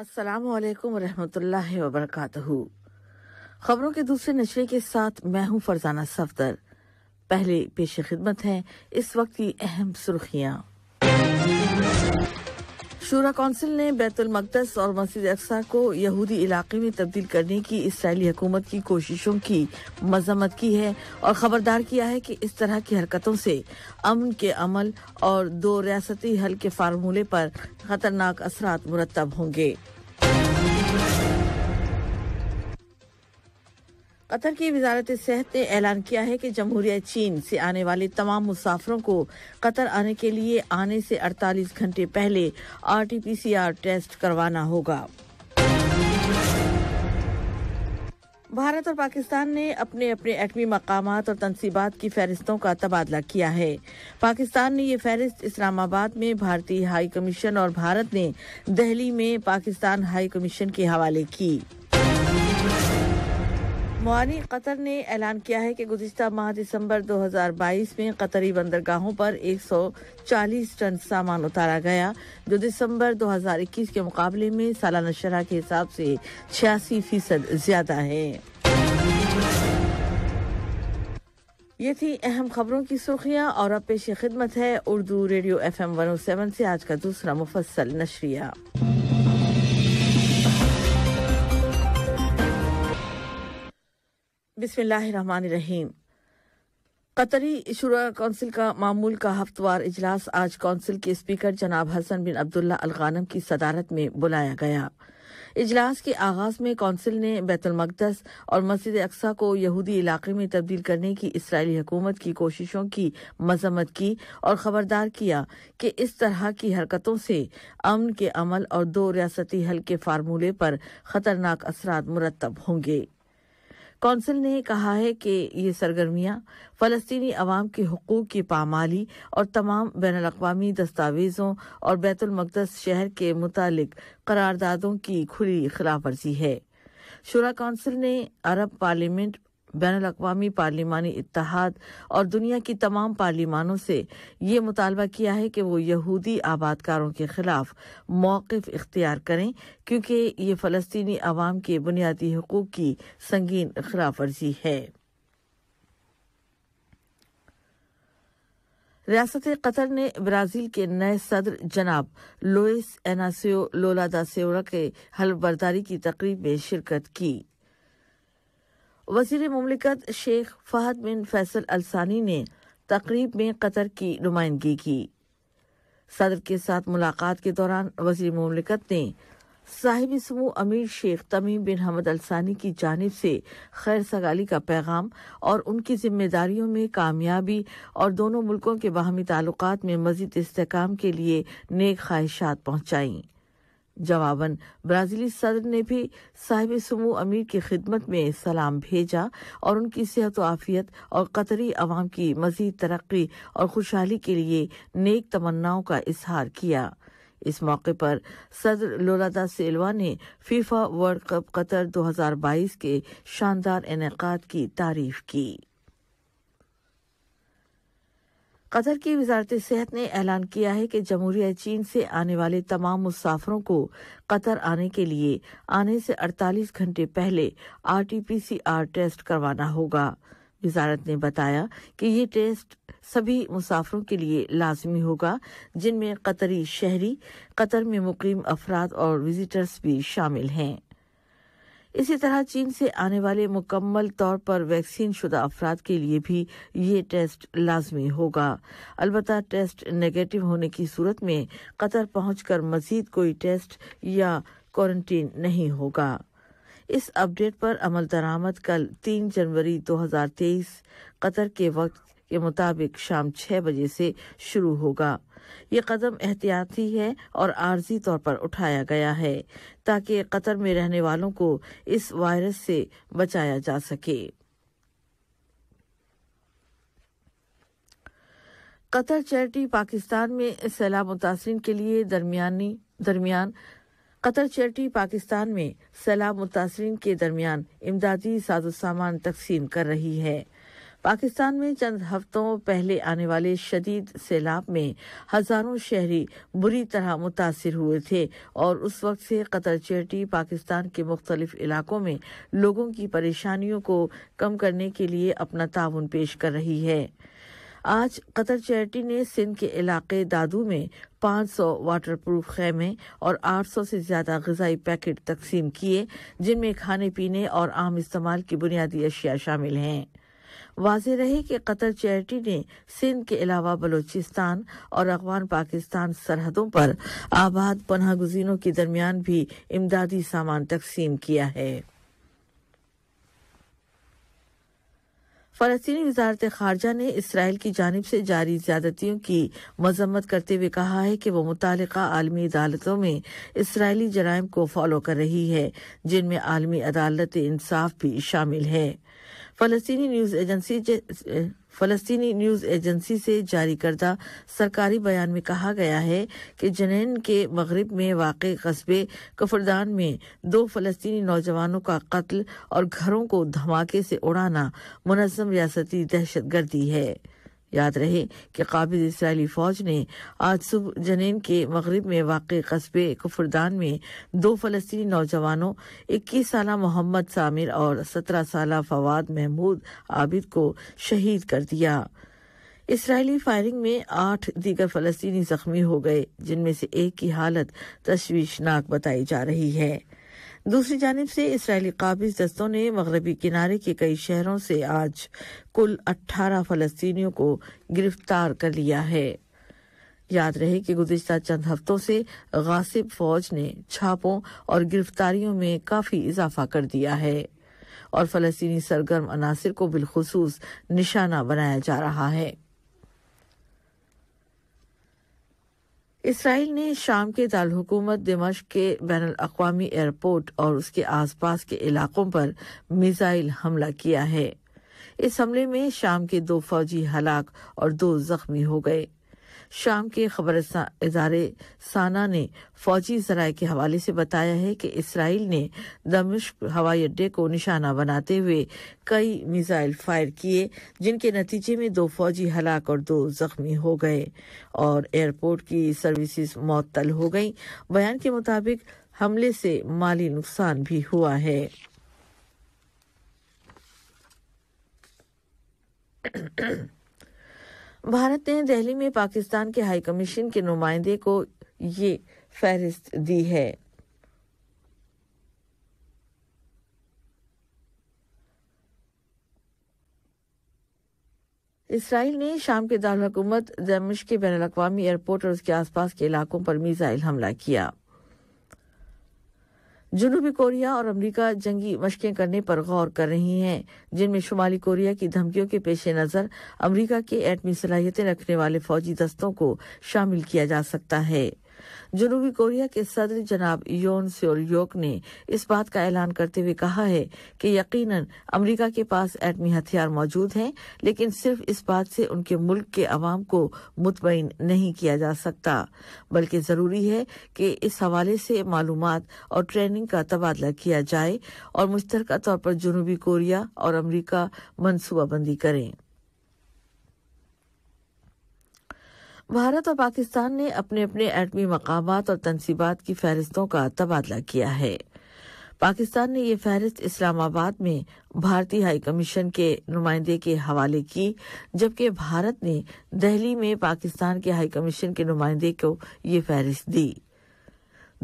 असलकम वरहमतुल्लाह वबरकू खबरों के दूसरे नशे के साथ मैं हूं फरजाना सफदर पहले पेश खिदमत है इस वक्त की अहम सुर्खियां शूरा कौंसिल ने बैतुल मकदस और मस्जिद अक्सा को यहूदी इलाके में तब्दील करने की इसराइली हुकूमत की कोशिशों की मजम्मत की है और खबरदार किया है कि इस तरह की हरकतों से अमन के अमल और दो रियासती हल के फार्मूले पर खतरनाक असरात मुरतब होंगे कतर की वजारत सेहत ने ऐलान किया है कि जमहूरिया चीन से आने वाले तमाम मुसाफरों को कतर आने के लिए आने से 48 घंटे पहले R T P C R test करवाना होगा भारत और पाकिस्तान ने अपने अपने एटमी मकाम और तनसीबात की फहरिस्तों का तबादला किया है पाकिस्तान ने ये फहरिस्त इस्लामाबाद में भारतीय हाई कमीशन और भारत ने दिल्ली में पाकिस्तान हाई कमीशन के हवाले की मोानी कतर ने ऐलान किया है कि गुजशत माह दिसंबर 2022 में कतरी बंदरगाहों पर 140 टन सामान उतारा गया जो दिसंबर 2021 के मुकाबले में सालाना शरह के हिसाब से छियासी फीसद ज्यादा है ये थी अहम खबरों की सुर्खियाँ और अब पेश खिदमत है Urdu radio F M one seven से आज का दूसरा मुफसल नशरिया बिस्मिल्लाहिर्रहमानिर्रहीम कतरी इशुरा कौंसिल का मामूल का हफ्तवार इजलास आज कौंसिल के स्पीकर जनाब हसन बिन अब्दुल्ला अलगानम की सदारत में बुलाया गया इजलास के आगाज में कौंसिल ने बैतुलमकदस और मस्जिद अक्सा को यहूदी इलाके में तब्दील करने की इसराइली हुकूमत की कोशिशों की मजम्मत की और खबरदार किया कि इस तरह की हरकतों से अमन के अमल और दो रियासती हल के फार्मूले पर खतरनाक असरा मुरतब होंगे कौंसिल ने कहा है कि ये सरगर्मियां फलस्तीनी अवाम के हकूक की पामाली और तमाम बैन अवी दस्तावेज़ों और बैतुलमकदस शहर के मुतालिक करारदादों की खुली खिलाफ वर्जी है शुरा कौंसिल ने अरब पार्लियामेंट बैन अवी पार्लिमानी इतिहाद और दुनिया की तमाम पार्लिमानों से ये मुतालबा किया है कि वो यहूदी आबादकारों के खिलाफ मौकफ इख्तियार करें क्योंकि ये फ़लस्तनी आवाम के बुनियादी हकूक़ की संगीन खिलाफ वर्जी है रियासत कतर ने ब्राजील के नए सदर जनाब लोइस एनासियो लोलादा सेवरा के हलफबर्दारी की तकरीब में शिरकत की वजीर ममलिकत शेख फहद बिन फैसल अलसानी ने तकरीब में कतर की नुमाइंदगी की सदर के साथ मुलाकात के दौरान वजी ममलिकत ने साहिब समूह अमीर शेख तमीम बिन हमद अलसानी की जानब से खैर सगाली का पैगाम और उनकी जिम्मेदारियों में कामयाबी और दोनों मुल्कों के बाहमी ताल्लुक में मजीद इसकाम के लिए नेक ख्वाहिशात पहुँचाईं जवाबन ब्राजीली सदर ने भी साहिब समूह अमीर की खिदमत में सलाम भेजा और उनकी सेहत व आफियत और कतरी अवाम की मजीद तरक्की और खुशहाली के लिए नेक तमन्नाओं का इजहार किया इस मौके पर सदर लोलादा सेलवा ने फीफा वर्ल्ड कप कतर 2022 के शानदार इनका की तारीफ की कतर की वजारत सेहत ने ऐलान किया है कि जमहूरिया चीन से आने वाले तमाम मुसाफरों को कतर आने के लिए आने से 48 घंटे पहले R T P C R test करवाना होगा वजारत ने बताया कि ये टेस्ट सभी मुसाफरों के लिए लाजमी होगा जिनमें कतरी शहरी कतर में मुकीम अफराद और विजिटर्स भी शामिल हैं इसी तरह चीन से आने वाले मुकम्मल तौर पर वैक्सीन शुदा अफराद के लिए भी ये टेस्ट लाजमी होगा अलबत् टेस्ट नेगेटिव होने की सूरत में कतर पहुंचकर मजीद कोई टेस्ट या क्वारंटीन नहीं होगा इस अपडेट पर अमल दरामद कल तीन जनवरी दो हजार तेईस कतर के वक्त के मुताबिक शाम छह बजे से शुरू होगा ये कदम एहतियाती है और आर्जी तौर पर उठाया गया है ताकि कतर में रहने वालों को इस वायरस से बचाया जा सके कतर चैरिटी पाकिस्तान में सैलाब मुतासरीन के लिए दरमियानी दरमियान कतर चैरिटी पाकिस्तान में सैलाब मुतासरीन के दरमियान इमदादी साजो सामान तकसीम कर रही है पाकिस्तान में चंद हफ्तों पहले आने वाले शदीद सैलाब में हजारों शहरी बुरी तरह मुतासर हुए थे और उस वक्त से कतर चेटी पाकिस्तान के मुख्तलिफ इलाकों में लोगों की परेशानियों को कम करने के लिए अपना ताउन पेश कर रही है आज कतर चैरिटी ने सिंध के इलाके दादू में 500 वाटर प्रूफ खेमे और 800 से ज्यादा गजाई पैकेट तकसीम किए जिनमें खाने पीने और आम इस्तेमाल की बुनियादी अशिया शामिल हैं वाज रहे कि कतर चैरिटी ने सिंध के अलावा बलूचिस्तान और अफगान पाकिस्तान सरहदों पर आबाद पनाह गुजीनों के दरमियान भी इमदादी सामान तकसीम किया है फलस्तीनी वजारत खारजा ने इसराइल की जानब से जारी ज्यादतियों की मजम्मत करते हुए कहा है कि वह मुतल आलमी अदालतों में इसराइली जराइम को फॉलो कर रही है जिनमें आलमी अदालत इंसाफ भी शामिल है फलस्तीनी न्यूज एजेंसी फलस्तीनी न्यूज एजेंसी से जारी करदा सरकारी बयान में कहा गया है कि जनैन के मगरब में वाक़ कस्बे कफरदान में दो फलस्तीनी नौजवानों का कत्ल और घरों को धमाके से उड़ाना मुनजम रियासती दहशत गर्दी है याद रहे कि काबिज इसराइली फौज ने आज सुबह जनेन के मगरब में वाक़ कस्बे कुफरदान में दो फलस्तीनी नौजवानों इक्कीस साल मोहम्मद सामिर और सत्रह साल फवाद महमूद आबिद को शहीद कर दिया इसराइली फायरिंग में आठ दीगर फलस्तीनी जख्मी हो गए जिनमें से एक की हालत तश्वीशनाक बताई जा रही है दूसरी जानब से इसराइली काबिज दस्तों ने मगरबी किनारे के कई शहरों से आज कुल अट्ठारह फलस्तीनियों को गिरफ्तार कर लिया है याद रहे कि गुजशत चंद हफ्तों से गासिब फौज ने छापों और गिरफ्तारियों में काफी इजाफा कर दिया है और फलस्तीनी सरगर्म अनासर को बिलखसूस निशाना बनाया जा रहा है इसराइल ने शाम के दारकूमत दिमश के बैन अवी एयरपोर्ट और उसके आसपास के इलाकों पर मिसाइल हमला किया है इस हमले में शाम के दो फौजी हलाक और दो जख्मी हो गए शाम के खबर इजारे साना ने फौजी जराये के हवाले से बताया है कि इसराइल ने दमिश्क हवाई अड्डे को निशाना बनाते हुए कई मिसाइल फायर किए जिनके नतीजे में दो फौजी हलाक और दो जख्मी हो गए और एयरपोर्ट की सर्विसेज मअतल हो गई बयान के मुताबिक हमले से माली नुकसान भी हुआ है भारत ने दिल्ली में पाकिस्तान के हाई कमीशन के नुमाइंदे को ये फहरिस्त दी है इसराइल ने शाम के दारकूमत दमिश के बैन अवी एयरपोर्ट और उसके आसपास के इलाकों पर मिसाइल हमला किया जुनूबी कोरिया और अमरीका जंगी मशकें करने पर गौर कर रही है जिनमें शुमाली कोरिया की धमकियों के पेश नज़र अमरीका के एटमी सलाहियतें रखने वाले फौजी दस्तों को शामिल किया जा सकता है जनूबी कोरिया के सदर जनाब योन स्योल योक ने इस बात का ऐलान करते हुए कहा है कि यकीनन अमेरिका के पास एटमी हथियार मौजूद हैं लेकिन सिर्फ इस बात से उनके मुल्क के अवाम को मुतमिन नहीं किया जा सकता बल्कि ज़रूरी है कि इस हवाले से मालूम और ट्रेनिंग का तबादला किया जाए और मुश्तरक तौर पर जनूबी कोरिया और अमरीका मनसूबाबंदी करें भारत और पाकिस्तान ने अपने अपने एटमी मकाम और तनसीबात की फहरिस्तों का तबादला किया है पाकिस्तान ने ये फहरिस्त इस्लामाबाद में भारतीय हाई कमीशन के नुमाइंदे के हवाले की जबकि भारत ने दहली में पाकिस्तान के हाई कमीशन के नुमाइंदे को यह फहरिस्त दी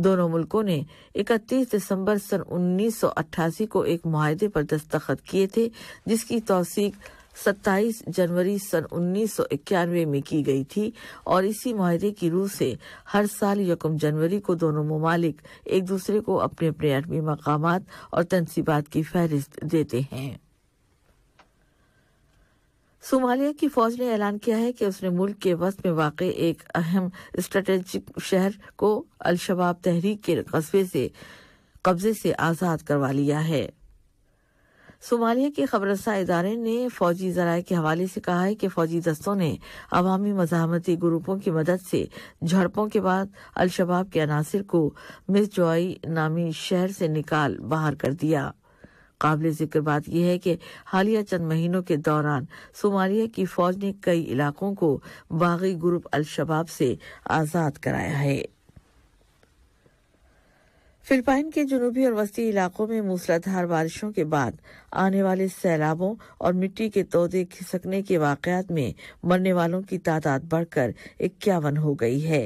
दोनों मुल्कों ने 31 दिसंबर सन 1988 को एक माहे पर दस्तखत किए थे जिसकी तोसीक 27 जनवरी सन 1991 में की गई थी और इसी माहे की रूह से हर साल यकम जनवरी को दोनों ममालिक एक दूसरे को अपने अपने एटमी मकाम और तनसीबात की फहरिस्त देते हैं सोमालिया की फौज ने ऐलान किया है कि उसने मुल्क के वस्त में वाक़ एक अहम स्ट्रेटेजिक शहर को अलशबाब तहरीक के कस्बे से कब्जे से आज़ाद करवा लिया है सोमालिया के खबरसा इदारे ने फौजी जराये के हवाले से कहा है कि फौजी दस्तों ने अवामी मजामती ग्रुपों की मदद से झड़पों के बाद अलशबाब के अनासर को मिसजॉई नामी शहर से निकाल बाहर कर दिया काबिल जिक्र बात यह है कि हालिया चंद महीनों के दौरान सोमालिया की फौज ने कई इलाकों को बागी ग्रुप अलशबाब से आज़ाद कराया है फिलिपाइन के जुनूबी और वस्ती इलाकों में मूसलाधार बारिशों के बाद आने वाले सैलाबों और मिट्टी के तोदे खिसकने के वाकयात में मरने वालों की तादाद बढ़कर इक्यावन हो गई है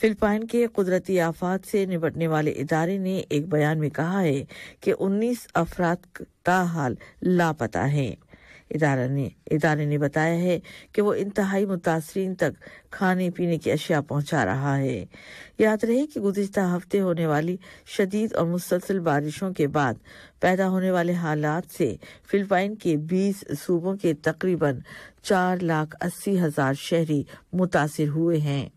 फिलिपाइन के कुदरती आफात से निपटने वाले इदारे ने एक बयान में कहा है कि 19 अफराद ताहाल लापता हैं इदारे ने इदारे ने बताया है कि वो इंतहाई मुतासरी तक खाने पीने की अशिया पहुंचा रहा है याद रहे कि गुजशत हफ्ते होने वाली शदीद और मुसलसल बारिशों के बाद पैदा होने वाले हालात से फिलिपाइन के बीस सूबों के तकरीबन चार लाख अस्सी हजार शहरी मुतासर हुए हैं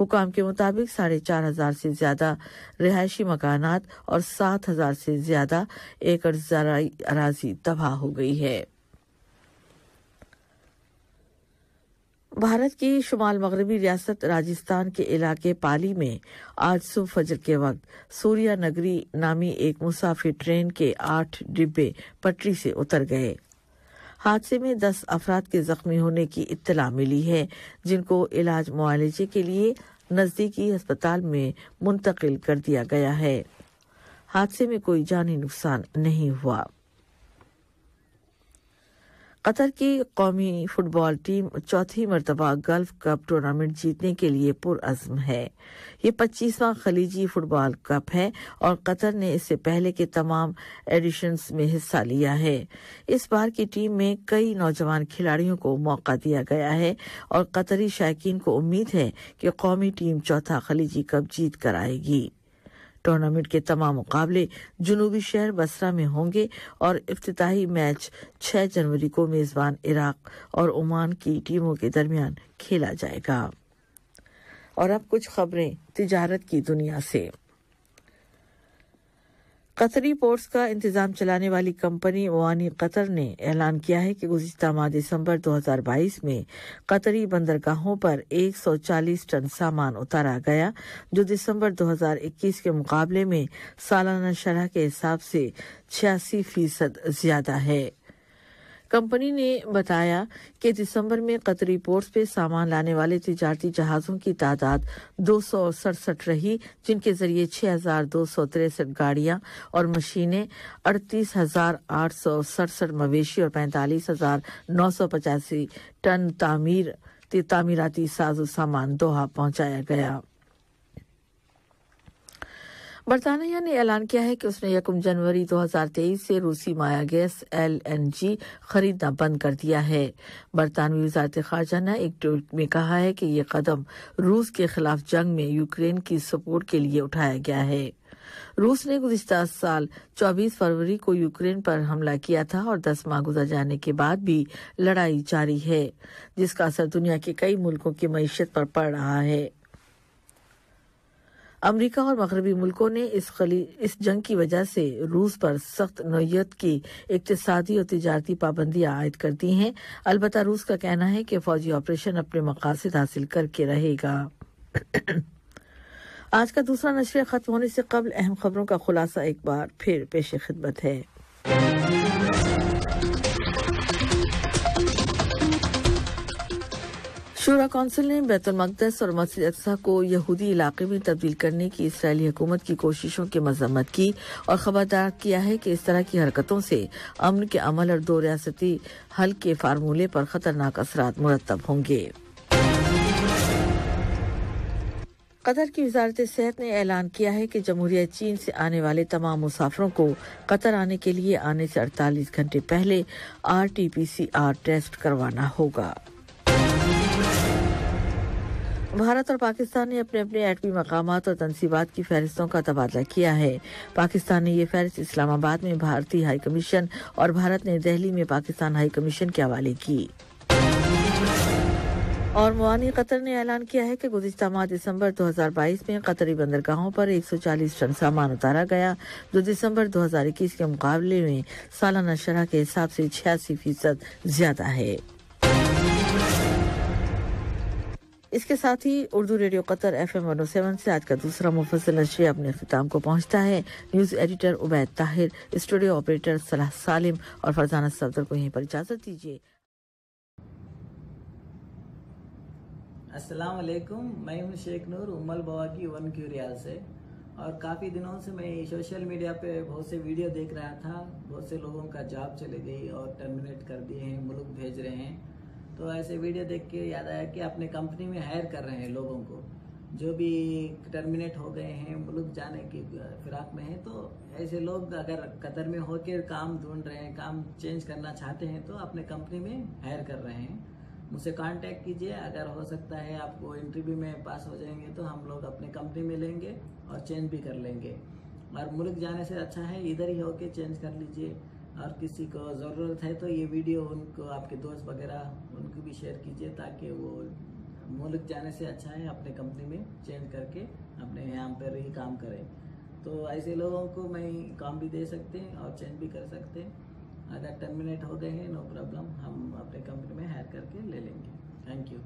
हुकाम के मुताबिक साढ़े चार हजार से ज्यादा रिहायशी मकानात और सात हजार से ज्यादा एकड़ जराई अराजी तबाह हो गई है भारत की शुमाल मगरबी रियासत राजस्थान के इलाके पाली में आज सुबह फजर के वक्त सूर्या नगरी नामी एक मुसाफिर ट्रेन के आठ डिब्बे पटरी से उतर गए हादसे में दस अफराद के जख्मी होने की इत्तला मिली है जिनको इलाज मुआलजे के लिए नजदीकी अस्पताल में मुंतकिल कर दिया गया है हादसे में कोई जानी नुकसान नहीं हुआ कतर की कौमी फुटबॉल टीम चौथी मरतबा गल्फ कप टूर्नामेंट जीतने के लिए पुरज़म है ये पच्चीसवां खलीजी फुटबॉल कप है और कतर ने इससे पहले के तमाम एडिशंस में हिस्सा लिया है इस बार की टीम में कई नौजवान खिलाड़ियों को मौका दिया गया है और कतरी शायक को उम्मीद है कि कौमी टीम चौथा खलीजी कप जीत कर आएगी टूर्नामेंट के तमाम मुकाबले जुनूबी शहर बसरा में होंगे और इफ्तताही मैच 6 जनवरी को मेज़बान इराक और ओमान की टीमों के दरमियान खेला जाएगा और अब कुछ खबरें तिजारत की दुनिया से कतरी पोर्ट्स का इंतजाम चलाने वाली कंपनी ओवानी कतर ने ऐलान किया है कि गुजशत माह दिसंबर 2022 में कतरी बंदरगाहों पर 140 टन सामान उतारा गया जो दिसंबर 2021 के मुकाबले में सालाना शराह के हिसाब से छियासी फीसद ज्यादा है कंपनी ने बताया कि दिसंबर में कतरी पोर्ट्स पे सामान लाने वाले तजारती जहाजों की तादाद दो रही जिनके जरिए छह हजार दो सौ तिरसठ गाड़ियां और मशीनें अड़तीस हजार आठ सौ सड़सठ मवेशी और पैंतालीस हजार नौ सौ पचासी टन तामीर तामीराती साजो सामान दोहा पहुंचाया गया बरतानिया ने ऐलान किया है कि उसने यकम जनवरी 2023 से रूसी माया गैस एल एन जी खरीदना बंद कर दिया है बरतानवी वजारत खारजा ने एक ट्वीट में कहा है कि यह कदम रूस के खिलाफ जंग में यूक्रेन की सपोर्ट के लिए उठाया गया है रूस ने गुजशत साल 24 फरवरी को यूक्रेन पर हमला किया था और 10 माह गुजर जाने के बाद भी लड़ाई जारी है जिसका असर दुनिया के कई मुल्कों की मीशत पर पड़ रहा है अमरीका और मगरबी मुल्कों ने इस खली इस जंग की वजह से रूस पर सख्त नोयत की इकतदी और तजारती पाबंदियां आयद कर दी हैं अलबत् रूस का कहना है कि फौजी ऑपरेशन अपने मकासद हासिल करके रहेगा आज का दूसरा नशर खत्म होने से कबल अहम खबरों का खुलासा एक बार फिर पेश खिदमत है शोरा कौंसिल ने बैतुलमकदस और मस्जिद अक्सा को यहूदी इलाके में तब्दील करने की इसराइली हुकूमत की कोशिशों की मजम्मत की और खबरदार किया है कि इस तरह की हरकतों से अमन के अमल और दो रियासती हल के फार्मूले पर खतरनाक असरात मुरतब होंगे कतर की वजारत सेहत ने ऐलान किया है कि जमहूरिया चीन से आने वाले तमाम मुसाफरों को कतर आने के लिए आने से 48 घंटे पहले R T P C R test करवाना होगा भारत और पाकिस्तान ने अपने अपने एटमी मकाम और तनसीबात की फहरिस्तों का तबादला किया है पाकिस्तान ने यह फहरिस्त इस्लामाबाद में भारतीय हाई कमीशन और भारत ने दहली में पाकिस्तान हाई कमीशन के हवाले की और मुआनी कतर ने ऐलान किया है कि गुजशत माह दिसंबर 2022 में कतरी बंदरगाहों पर 140 टन सामान उतारा गया जो दिसंबर 2021 के मुकाबले में सालाना शराह के हिसाब से छियासी फीसद ज्यादा है इसके साथ ही Urdu radio Qatar F M one seven से आज का दूसरा मुफसल नशे अपने अख्ताम को पहुंचता है news editor Ubaid Tahir studio operator Salah Salim और फरजाना सफदर को यहीं पर इजाजत दीजिए अस्सलाम वालेकुम मैं हूं शेख नूर उमल बवा की वन क्यूरियाल से और काफ़ी दिनों से मैं सोशल मीडिया पे बहुत से वीडियो देख रहा था बहुत से लोगों का जॉब चले गई और टर्मिनेट कर दिए हैं मुल्क भेज रहे हैं तो ऐसे वीडियो देख के याद आया कि अपने कंपनी में हायर कर रहे हैं लोगों को जो भी टर्मिनेट हो गए हैं मुल्क जाने की फिराक में हैं तो ऐसे लोग अगर कतर में होकर काम ढूंढ रहे हैं काम चेंज करना चाहते हैं तो अपने कंपनी में हायर कर रहे हैं मुझसे कांटेक्ट कीजिए अगर हो सकता है आपको इंटरव्यू में पास हो जाएंगे तो हम लोग अपने कंपनी में लेंगे और चेंज भी कर लेंगे और मुल्क जाने से अच्छा है इधर ही होके चेंज कर लीजिए और किसी को ज़रूरत है तो ये वीडियो उनको आपके दोस्त वगैरह उनको भी शेयर कीजिए ताकि वो मुल्क जाने से अच्छा है अपने कंपनी में चेंज करके अपने यहाँ पर ही काम करें तो ऐसे लोगों को मैं काम भी दे सकते हैं और चेंज भी कर सकते हैं अगर टर्मिनेट हो गए हैं नो प्रॉब्लम हम अपने कंपनी में हायर करके ले लेंगे थैंक यू